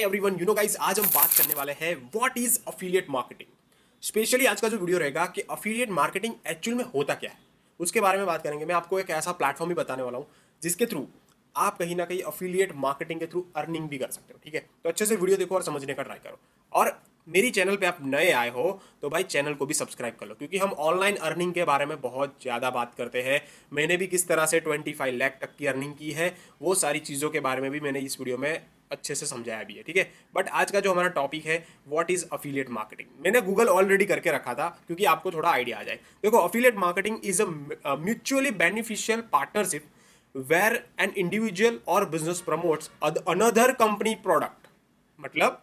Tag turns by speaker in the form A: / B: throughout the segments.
A: everyone you know guys आज हम बात करने वाले हैं what is affiliate marketing specially आज का जो वीडियो रहेगा कि अफिलिएट मार्केटिंग एक्चुअल में होता क्या है उसके बारे में बात करेंगे मैं आपको एक ऐसा प्लेटफॉर्म भी बताने वाला हूँ जिसके थ्रू आप कहीं ना कहीं अफिलिएट मार्केटिंग के थ्रू अर्निंग भी कर सकते हो ठीक है तो अच्छे से वीडियो देखो और समझने का ट्राई करो और मेरी चैनल पे आप नए आए हो तो भाई चैनल को भी सब्सक्राइब कर लो क्योंकि हम ऑनलाइन अर्निंग के बारे में बहुत ज़्यादा बात करते हैं मैंने भी किस तरह से 25 लाख तक की अर्निंग की है वो सारी चीज़ों के बारे में भी मैंने इस वीडियो में अच्छे से समझाया भी है ठीक है बट आज का जो हमारा टॉपिक है व्हाट इज़ अफिलियट मार्केटिंग मैंने गूगल ऑलरेडी करके रखा था क्योंकि आपको थोड़ा आइडिया आ जाए देखो affiliate marketing is a mutually beneficial partnership where an individual or business promotes another company product मतलब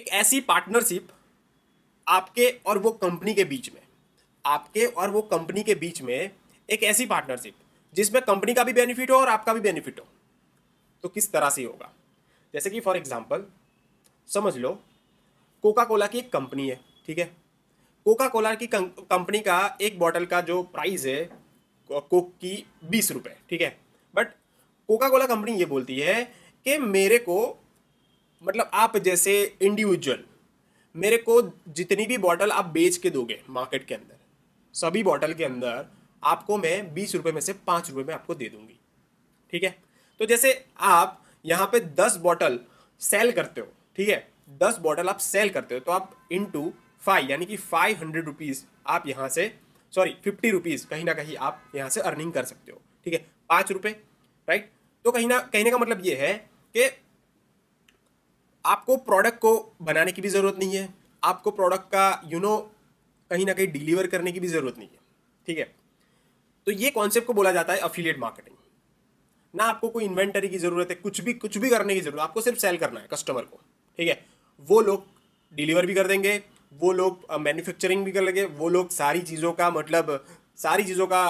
A: एक ऐसी पार्टनरशिप आपके और वो कंपनी के बीच में आपके और वो कंपनी के बीच में एक ऐसी पार्टनरशिप जिसमें कंपनी का भी बेनिफिट हो और आपका भी बेनिफिट हो तो किस तरह से होगा जैसे कि फॉर एग्जाम्पल समझ लो कोका कोला की एक कंपनी है ठीक है कोका कोला की कंपनी का एक बॉटल का जो प्राइस है कोक की बीस रुपये ठीक है बट कोका कोला कंपनी ये बोलती है कि मेरे को मतलब आप जैसे इंडिविजुअल मेरे को जितनी भी बॉटल आप बेच के दोगे मार्केट के अंदर सभी बॉटल के अंदर आपको मैं बीस रुपये में से पाँच रुपये में आपको दे दूँगी ठीक है तो जैसे आप यहाँ पे दस बॉटल सेल करते हो ठीक है दस बॉटल आप सेल करते हो तो आप इन टू फाइव यानी कि फाइव हंड्रेड रुपीज़ आप यहाँ से सॉरी फिफ्टी रुपीज़ कहीं ना कहीं आप यहाँ से अर्निंग कर सकते हो ठीक है पाँच रुपये राइट तो कहीं ना कहने का मतलब ये है कि आपको प्रोडक्ट को बनाने की भी ज़रूरत नहीं है आपको प्रोडक्ट का यू you नो know, कहीं ना कहीं डिलीवर करने की भी ज़रूरत नहीं है ठीक है तो ये कॉन्सेप्ट को बोला जाता है अफिलियट मार्केटिंग ना आपको कोई इन्वेंटरी की ज़रूरत है कुछ भी कुछ भी करने की ज़रूरत आपको सिर्फ सेल करना है कस्टमर को ठीक है वो लोग डिलीवर भी कर देंगे वो लोग मैन्युफैक्चरिंग भी कर लेंगे वो लोग सारी चीज़ों का मतलब सारी चीज़ों का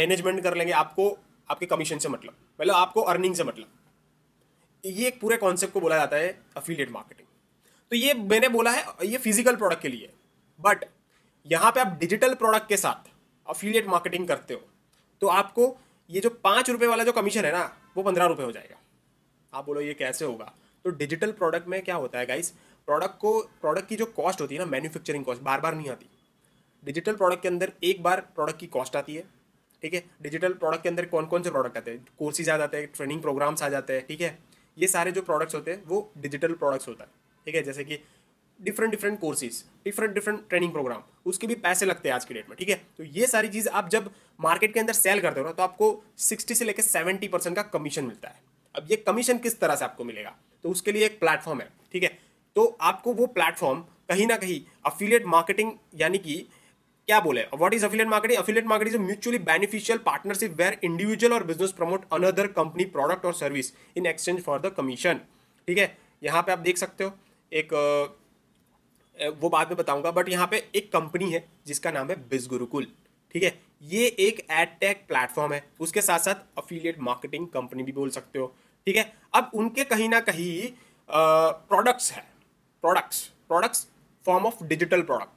A: मैनेजमेंट कर लेंगे आपको आपके कमीशन से मतलब मतलब आपको अर्निंग से मतलब ये एक पूरे कॉन्सेप्ट को बोला जाता है अफिलिएट मार्केटिंग तो ये मैंने बोला है ये फिजिकल प्रोडक्ट के लिए बट यहाँ पे आप डिजिटल प्रोडक्ट के साथ अफिलिएट मार्केटिंग करते हो तो आपको ये जो पाँच रुपये वाला जो कमीशन है ना वो पंद्रह रुपये हो जाएगा आप बोलो ये कैसे होगा तो डिजिटल प्रोडक्ट में क्या होता है गाइस प्रोडक्ट को प्रोडक्ट की जो कॉस्ट होती है ना मैन्युफैक्चरिंग कॉस्ट बार बार नहीं आती डिजिटल प्रोडक्ट के अंदर एक बार प्रोडक्ट की कॉस्ट आती है ठीक है डिजिटल प्रोडक्ट के अंदर कौन कौन से प्रोडक्ट आते हैं कोर्सेज आ जाते हैं ट्रेनिंग प्रोग्राम्स आ जाते हैं ठीक है ये सारे जो प्रोडक्ट्स होते हैं वो डिजिटल प्रोडक्ट्स होता है ठीक है जैसे कि different different courses different different training program उसके भी पैसे लगते हैं आज की डेट में ठीक है तो ये सारी चीज़ आप जब मार्केट के अंदर सेल करते हो तो आपको सिक्सटी से लेकर सेवेंटी परसेंट का कमीशन मिलता है अब ये कमीशन किस तरह से आपको मिलेगा तो उसके लिए एक प्लेटफॉर्म है ठीक है तो आपको वो प्लेटफॉर्म कहीं ना कहीं अफिलियट मार्केटिंग यानी कि क्या बोले what is affiliate marketing affiliate market is mutually beneficial partnership where individual or business promote another company product or service in exchange for the commission ठीक है यहाँ पे आप देख सकते हो एक uh, वो बाद में बताऊंगा बट यहाँ पे एक कंपनी है जिसका नाम है बिज गुरुकुल ठीक है ये एक एड टेक प्लेटफॉर्म है उसके साथ साथ अफिलियट मार्केटिंग कंपनी भी बोल सकते हो ठीक है अब उनके कहीं ना कहीं प्रोडक्ट्स है products products form of digital product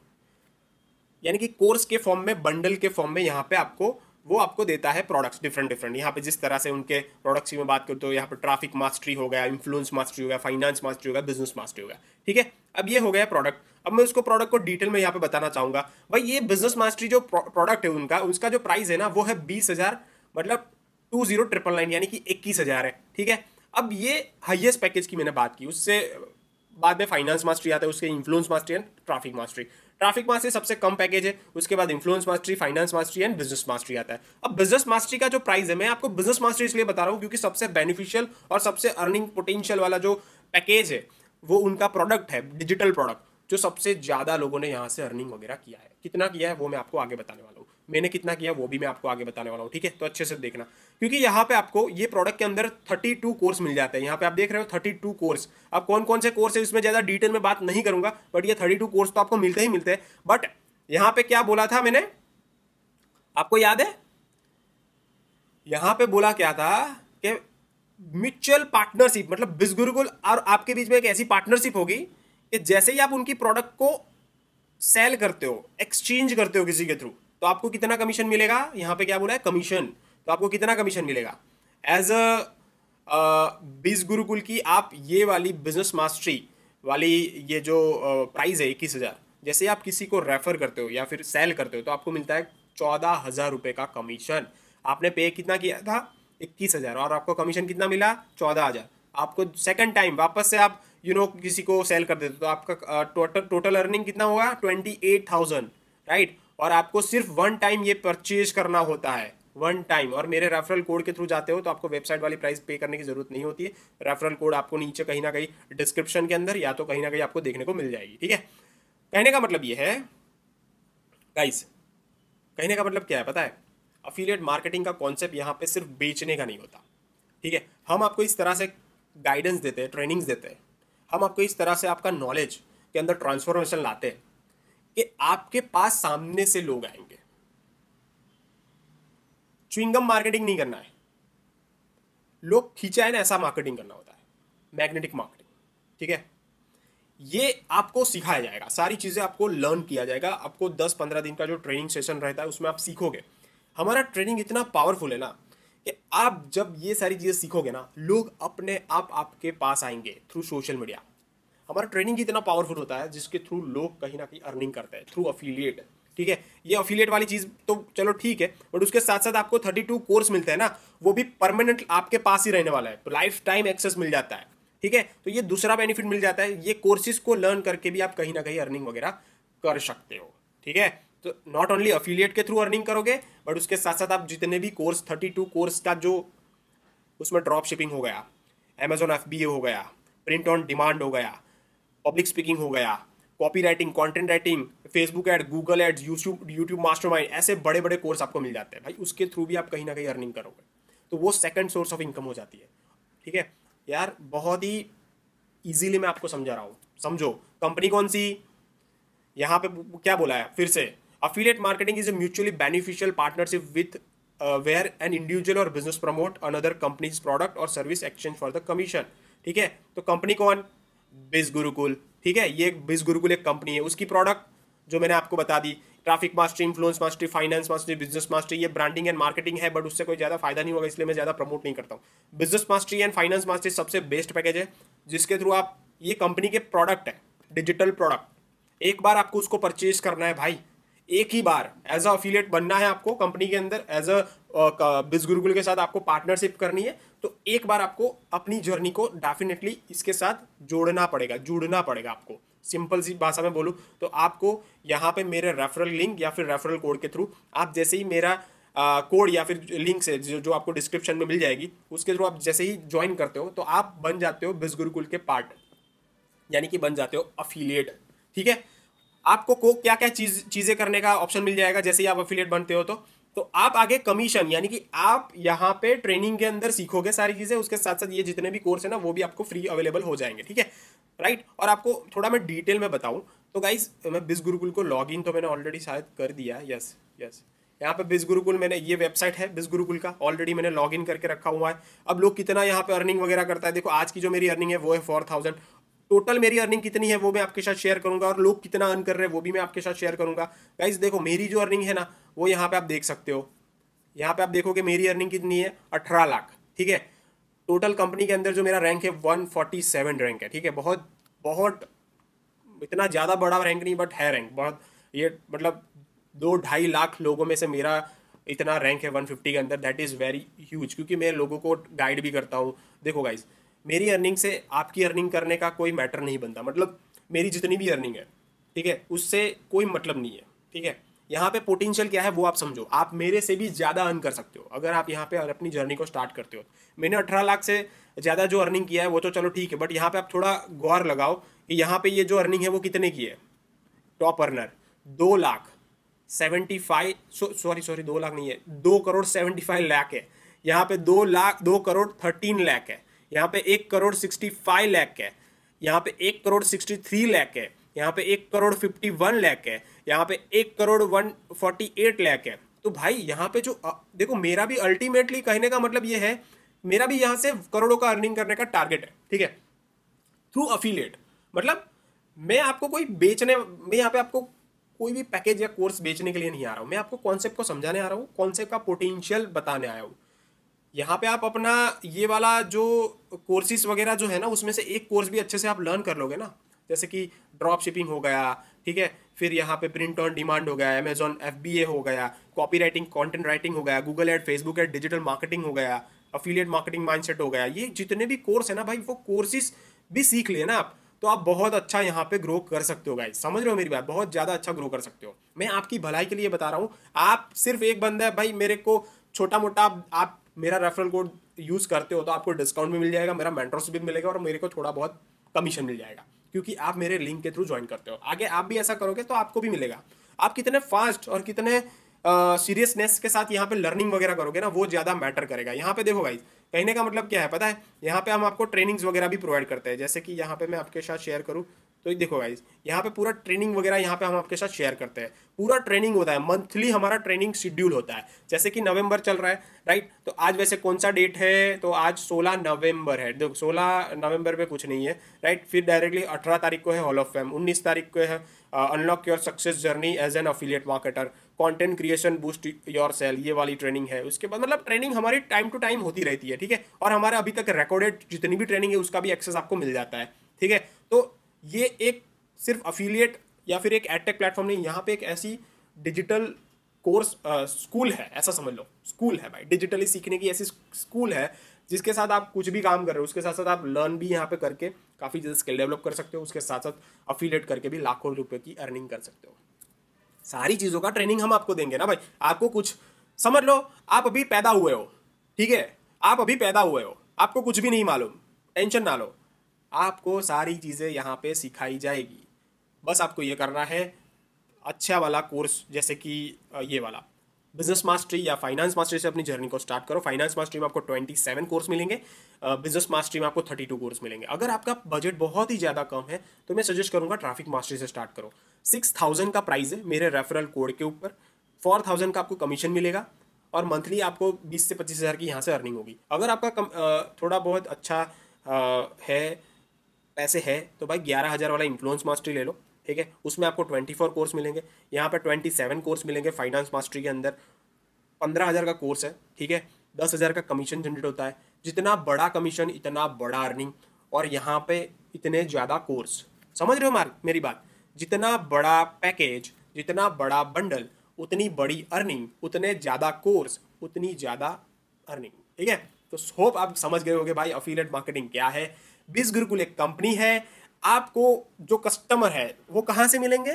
A: यानी कि कोर्स के फॉर्म में बंडल के फॉर्म में यहाँ पे आपको वो आपको देता है प्रोडक्ट्स डिफरेंट डिफरेंट यहाँ पे जिस तरह से उनके प्रोडक्ट्स की मैं बात करते हो यहाँ पे ट्रैफिक मास्टरी हो गया इन्फ्लुएंस मास्टरी हो गया फाइनेंस मास्टरी हो गया बिजनेस मास्टरी हो गया ठीक है अब ये हो गया प्रोडक्ट अब मैं उसको प्रोडक्ट को डिटेल में यहाँ पे बताना चाहूंगा भाई ये बिजनेस मास्टरी जो प्रोडक्ट है उनका उसका जो प्राइस है ना वो है बीस हज़ार मतलब टू जीरो ट्रिपल नाइन यानी कि इक्कीस हज़ार है ठीक है अब ये हाइएस्ट पैकेज की मैंने बात की उससे बाद में फाइनेंस मास्टरी आता है उसके influence mastery and traffic mastery traffic mastery सबसे कम पैकेज है उसके बाद influence mastery finance mastery and business mastery आता है अब बिजनेस मास्टरी का जो प्राइस है मैं आपको बिजनेस मास्टरी इसलिए बता रहा हूँ क्योंकि सबसे बेनिफिशियल और सबसे अर्निंग पोटेंशियल वाला जो पैकेज है वो उनका प्रोडक्ट है डिजिटल प्रोडक्ट जो सबसे ज़्यादा लोगों ने यहाँ से अर्निंग वगैरह किया है कितना किया है वो मैं आपको आगे बताने वाला हूँ मैंने कितना किया वो भी मैं आपको आगे बताने वाला हूँ ठीक है तो अच्छे से देखना क्योंकि यहाँ पे आपको ये प्रोडक्ट के अंदर 32 कोर्स मिल जाते हैं यहाँ पे आप देख रहे हो 32 कोर्स अब कौन कौन से कोर्स है इसमें ज़्यादा डिटेल में बात नहीं करूंगा बट ये टू कोर्स तो आपको मिलते ही मिलते हैं बट यहाँ पे क्या बोला था मैंने आपको याद है यहाँ पे बोला क्या था म्यूचुअल पार्टनरशिप मतलब बिज गुरुकुल और आपके बीच में एक ऐसी पार्टनरशिप होगी कि जैसे ही आप उनकी प्रोडक्ट को सेल करते हो एक्सचेंज करते हो किसी के थ्रू तो आपको कितना कमीशन मिलेगा यहाँ पे क्या बोला है कमीशन तो आपको कितना कमीशन मिलेगा एज अ बीज गुरुकुल की आप ये वाली बिजनेस मास्टरी वाली ये जो प्राइस uh, है इक्कीस हज़ार जैसे आप किसी को रेफर करते हो या फिर सेल करते हो तो आपको मिलता है चौदह हज़ार रुपये का कमीशन आपने पे कितना किया था इक्कीस हज़ार और आपको कमीशन कितना मिला चौदह हज़ार आपको सेकंड टाइम वापस से आप यू you नो know, किसी को सेल कर देते तो आपका टोटल टोटल अर्निंग कितना होगा ट्वेंटी एट थाउजेंड राइट और आपको सिर्फ वन टाइम ये परचेज करना होता है वन टाइम और मेरे रेफरल कोड के थ्रू जाते हो तो आपको वेबसाइट वाली प्राइस पे करने की जरूरत नहीं होती है रेफरल कोड आपको नीचे कहीं ना कहीं डिस्क्रिप्शन के अंदर या तो कहीं ना कहीं आपको देखने को मिल जाएगी ठीक है कहने का मतलब ये है गाइस कहने का मतलब क्या है पता है अफिलियट मार्केटिंग का कॉन्सेप्ट यहाँ पे सिर्फ बेचने का नहीं होता ठीक है हम आपको इस तरह से गाइडेंस देते हैं ट्रेनिंग्स देते हैं हम आपको इस तरह से आपका नॉलेज के अंदर ट्रांसफॉर्मेशन लाते हैं कि आपके पास सामने से लोग आएंगे च्विंगम मार्केटिंग नहीं करना है लोग खींचाए ना ऐसा मार्केटिंग करना होता है मैग्नेटिक मार्केटिंग ठीक है ये आपको सिखाया जाएगा सारी चीज़ें आपको लर्न किया जाएगा आपको 10-15 दिन का जो ट्रेनिंग सेशन रहता है उसमें आप सीखोगे हमारा ट्रेनिंग इतना पावरफुल है ना कि आप जब ये सारी चीज़ें सीखोगे ना लोग अपने आप आपके पास आएंगे थ्रू सोशल मीडिया हमारा ट्रेनिंग इतना पावरफुल होता है जिसके थ्रू लोग कहीं ना कहीं अर्निंग करते हैं थ्रू अफिलिएट ठीक है ये अफिलिएट वाली चीज़ तो चलो ठीक है बट उसके साथ साथ आपको थर्टी टू कोर्स मिलते हैं ना वो भी परमानेंट आपके पास ही रहने वाला है तो लाइफ टाइम एक्सेस मिल जाता है ठीक है तो ये दूसरा बेनिफिट मिल जाता है ये कोर्सेज को लर्न करके भी आप कहीं ना कहीं अर्निंग वगैरह कर सकते हो ठीक है तो नॉट ओनली अफिलिएट के थ्रू अर्निंग करोगे बट उसके साथ साथ आप जितने भी कोर्स थर्टी टू कोर्स का जो उसमें ड्रॉप शिपिंग हो गया अमेजोन एफ बी ए हो गया प्रिंट ऑन डिमांड हो गया पब्लिक स्पीकिंग हो गया copy writing content writing Facebook ad Google ads YouTube YouTube mastermind ऐसे बड़े बड़े कोर्स आपको मिल जाते हैं भाई उसके थ्रू भी आप कहीं ना कहीं अर्निंग करोगे तो वो सेकंड सोर्स ऑफ इनकम हो जाती है ठीक है यार बहुत ही ईजीली मैं आपको समझा रहा हूँ समझो कंपनी कौन सी यहाँ पे क्या बोला है फिर से affiliate marketing is a mutually beneficial partnership with where an individual or business promote promote another product or service exchange for the commission ठीक है तो कंपनी कौन बिज गुरुकुल ठीक है ये बिज गुरुकुल एक कंपनी है उसकी प्रोडक्ट जो मैंने आपको बता दी traffic mastery influence mastery finance mastery business mastery ये ब्रांडिंग एंड मार्केटिंग है बट उससे कोई ज़्यादा फायदा नहीं होगा इसलिए मैं ज़्यादा प्रमोट नहीं करता हूँ business mastery and finance mastery सबसे बेस्ट पैकेज है जिसके थ्रू आप ये कंपनी के प्रोडक्ट है डिजिटल प्रोडक्ट एक बार आपको उसको परचेज करना है भाई एक ही बार एज अ अफिलियट बनना है आपको कंपनी के अंदर एज अ बिज गुरुकुल के साथ आपको पार्टनरशिप करनी है तो एक बार आपको अपनी जर्नी को डेफिनेटली इसके साथ जोड़ना पड़ेगा जुड़ना पड़ेगा आपको सिंपल सी भाषा में बोलूँ तो आपको यहाँ पे मेरे रेफरल लिंक या फिर रेफरल कोड के थ्रू आप जैसे ही मेरा कोड uh, या फिर लिंक से जो, जो आपको डिस्क्रिप्शन में मिल जाएगी उसके थ्रू आप जैसे ही ज्वाइन करते हो तो आप बन जाते हो बिज गुरुकुल के पार्ट यानी कि बन जाते हो अफिलिएट ठीक है आपको को क्या क्या चीज चीज़ें करने का ऑप्शन मिल जाएगा जैसे ही आप अफिलियट बनते हो तो तो आप आगे कमीशन यानी कि आप यहाँ पे ट्रेनिंग के अंदर सीखोगे सारी चीज़ें उसके साथ साथ ये जितने भी कोर्स है ना वो भी आपको फ्री अवेलेबल हो जाएंगे ठीक है राइट और आपको थोड़ा मैं डिटेल में बताऊँ तो गाइज मैं बिज गुरुकुल को लॉग इन तो मैंने ऑलरेडी शायद कर दिया यस यस यहाँ पे बिज गुरुकुल मैंने ये वेबसाइट है बिज गुरुकुल का ऑलरेडी मैंने लॉग इन करके रखा हुआ है अब लोग कितना यहाँ पे अर्निंग वगैरह करता है देखो आज की जो मेरी अर्निंग है वो है फोर थाउजेंड टोटल मेरी अर्निंग कितनी है वो मैं आपके साथ शेयर करूंगा और लोग कितना अर्न कर रहे हैं वो भी मैं आपके साथ शेयर करूंगा गाइज देखो मेरी जो अर्निंग है ना वो यहाँ पे आप देख सकते हो यहाँ पे आप देखोगे मेरी अर्निंग कितनी है अठारह लाख ठीक है टोटल कंपनी के अंदर जो मेरा रैंक है वन फोर्टी सेवन रैंक है ठीक है बहुत बहुत इतना ज़्यादा बड़ा रैंक नहीं बट है रैंक बहुत ये मतलब दो ढाई लाख लोगों में से मेरा इतना रैंक है 150 के अंदर दैट इज़ वेरी ह्यूज क्योंकि मैं लोगों को गाइड भी करता हूँ देखो गाइज़ मेरी अर्निंग से आपकी अर्निंग करने का कोई मैटर नहीं बनता मतलब मेरी जितनी भी अर्निंग है ठीक है उससे कोई मतलब नहीं है ठीक है यहाँ पे पोटेंशियल क्या है वो आप समझो आप मेरे से भी ज़्यादा अर्न कर सकते हो अगर आप यहाँ पे अपनी जर्नी को स्टार्ट करते हो मैंने अठारह लाख से ज़्यादा जो अर्निंग किया है वो तो चलो ठीक है बट यहाँ पे आप थोड़ा गौर लगाओ कि यहाँ पे ये जो अर्निंग है वो कितने की है टॉप अर्नर दो lakh seventy five sorry sorry दो लाख नहीं है दो करोड़ सेवेंटी फाइव लाख है यहाँ पे दो लाख दो करोड़ थर्टीन लाख है यहाँ पे एक करोड़ सिक्सटी फाइव लैख है यहाँ पे एक करोड़ सिक्सटी थ्री लैख है यहाँ पे एक करोड़ फिफ्टी वन लैख है यहाँ पे एक crore one forty eight lakh है तो भाई यहाँ पे जो देखो मेरा भी अल्टीमेटली कहने का मतलब ये है मेरा भी यहाँ से करोड़ों का अर्निंग करने का टारगेट है ठीक है थ्रू अफिलिएट मतलब मैं आपको कोई बेचने मैं यहाँ पे आपको कोई भी पैकेज या कोर्स बेचने के लिए नहीं आ रहा हूँ मैं आपको कॉन्सेप्ट को समझाने आ रहा हूँ कॉन्सेप्ट का पोटेंशियल बताने आया हूँ यहाँ पे आप अपना ये वाला जो कोर्सेज वगैरह जो है ना उसमें से एक कोर्स भी अच्छे से आप लर्न कर लोगे ना जैसे कि ड्रॉप शिपिंग हो गया ठीक है फिर यहाँ पे प्रिंट ऑन डिमांड हो गया अमेजोन एफ हो गया कॉपी राइटिंग कॉन्टेंट राइटिंग हो गया Google ad Facebook ad digital marketing हो गया अफिलियट मार्केटिंग माइंडसेट हो गया ये जितने भी कोर्स है ना भाई वो कोर्सेज भी सीख लिए ना आप तो आप बहुत अच्छा यहाँ पे ग्रो कर सकते हो गाई समझ रहे हो मेरी बात बहुत ज़्यादा अच्छा ग्रो कर सकते हो मैं आपकी भलाई के लिए बता रहा हूँ आप सिर्फ एक बंदा है भाई मेरे को छोटा मोटा आप मेरा रेफरल कोड यूज़ करते हो तो आपको डिस्काउंट भी मिल जाएगा मेरा मेंटरशिप भी मिलेगा और मेरे को थोड़ा बहुत कमीशन मिल जाएगा क्योंकि आप मेरे लिंक के थ्रू ज्वाइन करते हो आगे आप भी ऐसा करोगे तो आपको भी मिलेगा आप कितने फास्ट और कितने सीरियसनेस के साथ यहाँ पे लर्निंग वगैरह करोगे ना वो ज़्यादा मैटर करेगा यहाँ पे देखो भाई कहने का मतलब क्या है पता है यहाँ पे हम आपको ट्रेनिंग्स वगैरह भी प्रोवाइड करते हैं जैसे कि यहाँ पे मैं आपके साथ शेयर करूँ तो देखो गाइज यहाँ पे पूरा ट्रेनिंग वगैरह यहाँ पे हम आपके साथ शेयर करते हैं पूरा ट्रेनिंग होता है मंथली हमारा ट्रेनिंग शेड्यूल होता है जैसे कि नवंबर चल रहा है राइट तो आज वैसे कौन सा डेट है तो आज 16 नवंबर है देखो सोलह नवंबर पे कुछ नहीं है राइट फिर डायरेक्टली 18 तारीख को है हॉल ऑफ फेम उन्नीस तारीख को है unlock your success journey as an affiliate marketer content creation boost your sale ये वाली ट्रेनिंग है उसके बाद मतलब ट्रेनिंग हमारी टाइम टू टाइम होती रहती है ठीक है और हमारे अभी तक रिकॉर्डेड जितनी भी ट्रेनिंग है उसका भी एक्सेस आपको मिल जाता है ठीक है तो ये एक सिर्फ अफिलिएट या फिर एक एडटेक प्लेटफॉर्म नहीं यहाँ पे एक ऐसी डिजिटल कोर्स स्कूल है ऐसा समझ लो स्कूल है भाई डिजिटली सीखने की ऐसी स्कूल है जिसके साथ आप कुछ भी काम कर रहे हो उसके साथ साथ आप लर्न भी यहाँ पे करके काफ़ी ज़्यादा स्किल डेवलप कर सकते हो उसके साथ साथ अफिलेट करके भी लाखों रुपये की अर्निंग कर सकते हो सारी चीज़ों का ट्रेनिंग हम आपको देंगे ना भाई आपको कुछ समझ लो आप अभी पैदा हुए हो ठीक है आप अभी पैदा हुए हो आपको कुछ भी नहीं मालूम टेंशन ना लो आपको सारी चीज़ें यहाँ पे सिखाई जाएगी बस आपको ये करना है अच्छा वाला कोर्स जैसे कि ये वाला बिजनेस मास्टरी या फाइनेंस मास्टरी से अपनी जर्नी को स्टार्ट करो फाइनेंस मास्टरी में आपको ट्वेंटी सेवन कोर्स मिलेंगे बिजनेस मास्टरी में आपको थर्टी टू कोर्स मिलेंगे अगर आपका बजट बहुत ही ज़्यादा कम है तो मैं सजेस्ट करूँगा ट्रैफिक मास्टरी से स्टार्ट करो सिक्स थाउजेंड का प्राइस है मेरे रेफरल कोड के ऊपर फोर थाउजेंड का आपको कमीशन मिलेगा और मंथली आपको बीस से पच्चीस हज़ार की यहाँ से अर्निंग होगी अगर आपका कम, थोड़ा बहुत अच्छा है पैसे है तो भाई ग्यारह हज़ार वाला इन्फ्लुएंस मास्टरी ले लो ठीक है उसमें आपको ट्वेंटी फोर कोर्स मिलेंगे यहाँ पर ट्वेंटी सेवन कोर्स मिलेंगे फाइनेंस मास्टरी के अंदर पंद्रह हज़ार का कोर्स है ठीक है दस हज़ार का कमीशन जनरेट होता है जितना बड़ा कमीशन इतना बड़ा अर्निंग और यहाँ पे इतने ज़्यादा कोर्स समझ रहे हो मार मेरी बात जितना बड़ा पैकेज जितना बड़ा बंडल उतनी बड़ी अर्निंग उतने ज़्यादा कोर्स उतनी ज़्यादा अर्निंग ठीक है तो होप आप समझ गए होगे भाई अफिलेट मार्केटिंग क्या है बिज गुरुकुल एक कंपनी है आपको जो कस्टमर है वो कहाँ से मिलेंगे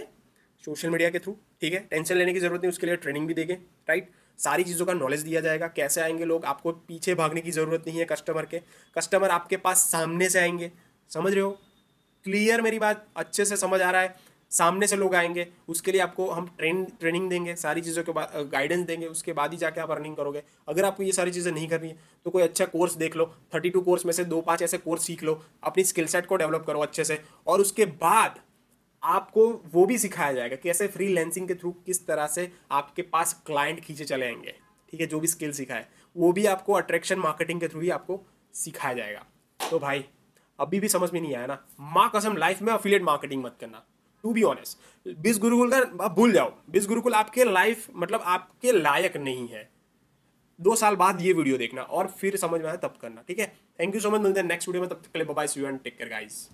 A: सोशल मीडिया के थ्रू ठीक है टेंशन लेने की ज़रूरत नहीं उसके लिए ट्रेनिंग भी देंगे राइट सारी चीज़ों का नॉलेज दिया जाएगा कैसे आएंगे लोग आपको पीछे भागने की ज़रूरत नहीं है कस्टमर के कस्टमर आपके पास सामने से आएंगे समझ रहे हो क्लियर मेरी बात अच्छे से समझ आ रहा है सामने से लोग आएंगे उसके लिए आपको हम ट्रेन ट्रेनिंग देंगे सारी चीज़ों के बाद गाइडेंस देंगे उसके बाद ही जाके आप अर्निंग करोगे अगर आपको ये सारी चीज़ें नहीं करनी है तो कोई अच्छा कोर्स देख लो थर्टी टू कोर्स में से दो पाँच ऐसे कोर्स सीख लो अपनी स्किल सेट को डेवलप करो अच्छे से और उसके बाद आपको वो भी सिखाया जाएगा कैसे फ्री लेंसिंग के थ्रू किस तरह से आपके पास क्लाइंट खींचे चले आएंगे ठीक है जो भी स्किल सिखाए वो भी आपको अट्रैक्शन मार्केटिंग के थ्रू ही आपको सिखाया जाएगा तो भाई अभी भी समझ में नहीं आया ना माँ कसम लाइफ में अफिलियट मार्केटिंग मत करना टू बी ऑनेस्ट बीस गुरुकुल का आप भूल जाओ बीस गुरुकुल आपके लाइफ मतलब आपके लायक नहीं है दो साल बाद ये वीडियो देखना और फिर समझ में आए तब करना ठीक है थैंक यू सो मच मिलते हैं नेक्स्ट वीडियो में तब तक के लिए bye see and take care guys